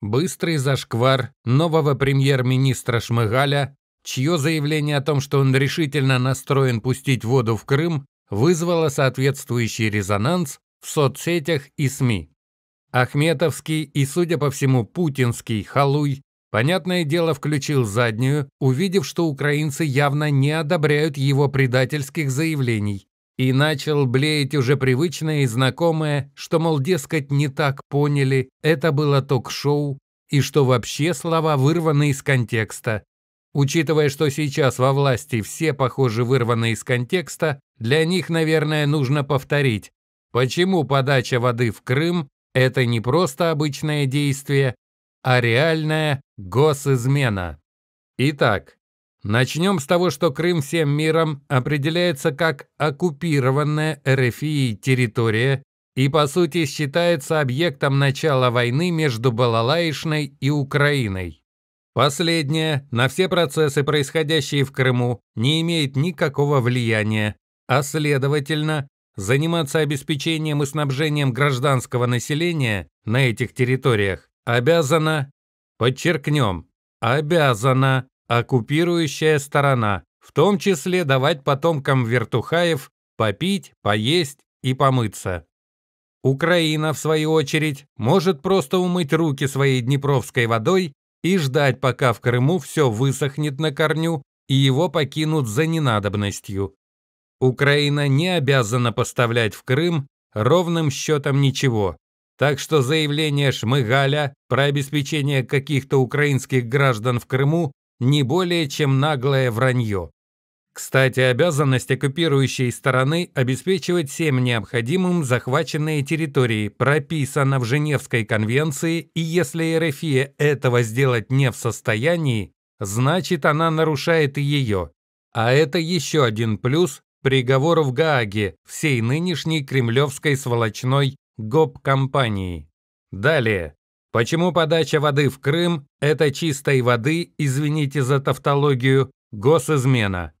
Быстрый зашквар нового премьер-министра Шмыгаля, чье заявление о том, что он решительно настроен пустить воду в Крым, вызвало соответствующий резонанс в соцсетях и СМИ. Ахметовский и, судя по всему, путинский халуй, понятное дело, включил заднюю, увидев, что украинцы явно не одобряют его предательских заявлений, и начал блеять уже привычное и знакомое, что, мол, дескать, не так поняли, это было ток-шоу, и что вообще слова вырваны из контекста. Учитывая, что сейчас во власти все, похоже, вырваны из контекста, для них, наверное, нужно повторить, почему подача воды в Крым – это не просто обычное действие, а реальная госизмена. Итак, Начнем с того, что Крым всем миром определяется как оккупированная РФИ территория и, по сути, считается объектом начала войны между Балалаишной и Украиной. Последнее на все процессы, происходящие в Крыму, не имеет никакого влияния, а, следовательно, заниматься обеспечением и снабжением гражданского населения на этих территориях обязана, подчеркнем, обязана оккупирующая сторона, в том числе давать потомкам вертухаев попить, поесть и помыться. Украина, в свою очередь, может просто умыть руки своей днепровской водой и ждать, пока в Крыму все высохнет на корню и его покинут за ненадобностью. Украина не обязана поставлять в Крым ровным счетом ничего. Так что заявление Шмыгаля про обеспечение каких-то украинских граждан в Крыму не более чем наглое вранье. Кстати, обязанность оккупирующей стороны обеспечивать всем необходимым захваченные территории прописана в Женевской конвенции, и если РФИ этого сделать не в состоянии, значит она нарушает и ее. А это еще один плюс приговору в Гааге всей нынешней кремлевской сволочной ГОП-компании. Далее. Почему подача воды в Крым – это чистой воды, извините за тавтологию, госизмена?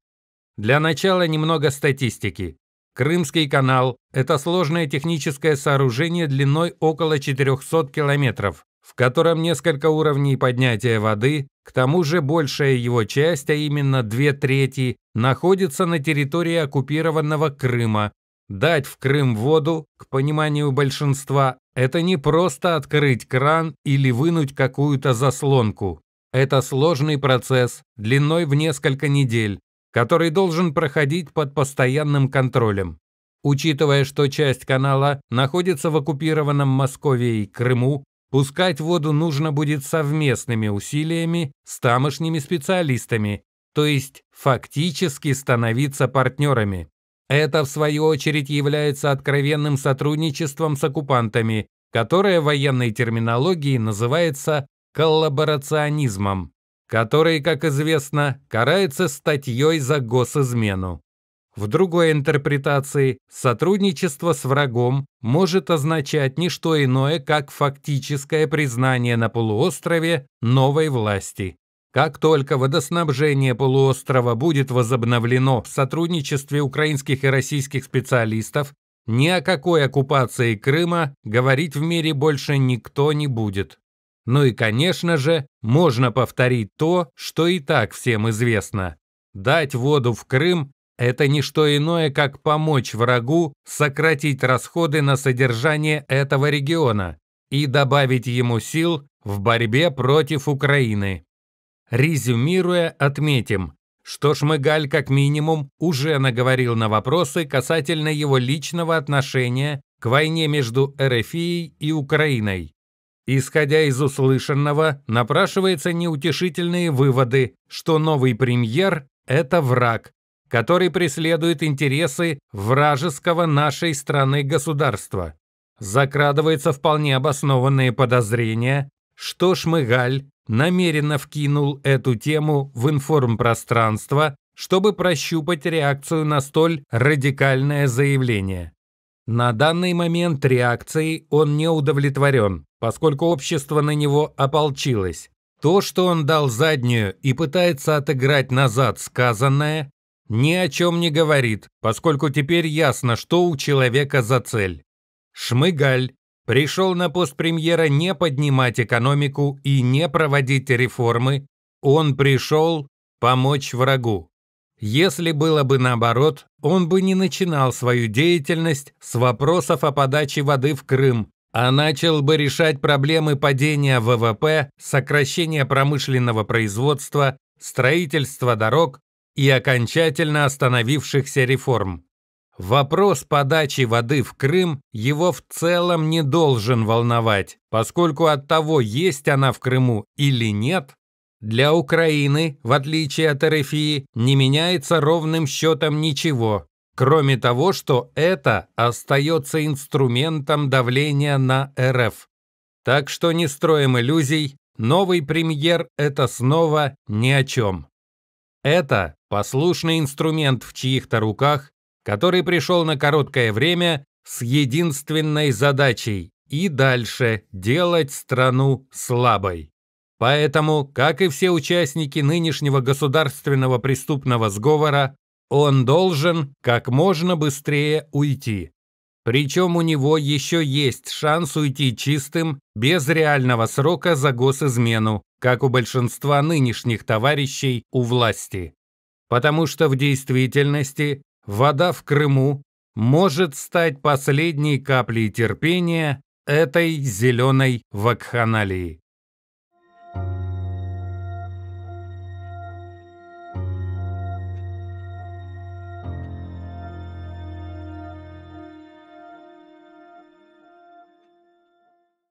Для начала немного статистики. Крымский канал – это сложное техническое сооружение длиной около 400 километров, в котором несколько уровней поднятия воды, к тому же большая его часть, а именно две трети, находится на территории оккупированного Крыма. Дать в Крым воду, к пониманию большинства, это не просто открыть кран или вынуть какую-то заслонку. Это сложный процесс, длиной в несколько недель, который должен проходить под постоянным контролем. Учитывая, что часть канала находится в оккупированном Москве и Крыму, пускать воду нужно будет совместными усилиями с тамошними специалистами, то есть фактически становиться партнерами. Это, в свою очередь, является откровенным сотрудничеством с оккупантами, которое в военной терминологии называется коллаборационизмом, который, как известно, карается статьей за госизмену. В другой интерпретации сотрудничество с врагом может означать не что иное, как фактическое признание на полуострове новой власти. Как только водоснабжение полуострова будет возобновлено в сотрудничестве украинских и российских специалистов, ни о какой оккупации Крыма говорить в мире больше никто не будет. Ну и, конечно же, можно повторить то, что и так всем известно. Дать воду в Крым – это не что иное, как помочь врагу сократить расходы на содержание этого региона и добавить ему сил в борьбе против Украины. Резюмируя, отметим, что Шмыгаль как минимум уже наговорил на вопросы касательно его личного отношения к войне между РФИ и Украиной. Исходя из услышанного, напрашиваются неутешительные выводы, что новый премьер – это враг, который преследует интересы вражеского нашей страны государства. Закрадывается вполне обоснованные подозрения что Шмыгаль намеренно вкинул эту тему в информпространство, чтобы прощупать реакцию на столь радикальное заявление. На данный момент реакцией он не удовлетворен, поскольку общество на него ополчилось. То, что он дал заднюю и пытается отыграть назад сказанное, ни о чем не говорит, поскольку теперь ясно, что у человека за цель. Шмыгаль пришел на пост премьера не поднимать экономику и не проводить реформы, он пришел помочь врагу. Если было бы наоборот, он бы не начинал свою деятельность с вопросов о подаче воды в Крым, а начал бы решать проблемы падения ВВП, сокращения промышленного производства, строительства дорог и окончательно остановившихся реформ. Вопрос подачи воды в Крым его в целом не должен волновать, поскольку от того, есть она в Крыму или нет, для Украины, в отличие от РФИ, не меняется ровным счетом ничего, кроме того, что это остается инструментом давления на РФ. Так что не строим иллюзий, новый премьер – это снова ни о чем. Это послушный инструмент в чьих-то руках, который пришел на короткое время с единственной задачей и дальше делать страну слабой. Поэтому, как и все участники нынешнего государственного преступного сговора, он должен как можно быстрее уйти. Причем у него еще есть шанс уйти чистым, без реального срока за госизмену, как у большинства нынешних товарищей у власти. Потому что в действительности вода в Крыму может стать последней каплей терпения этой зеленой вакханалии.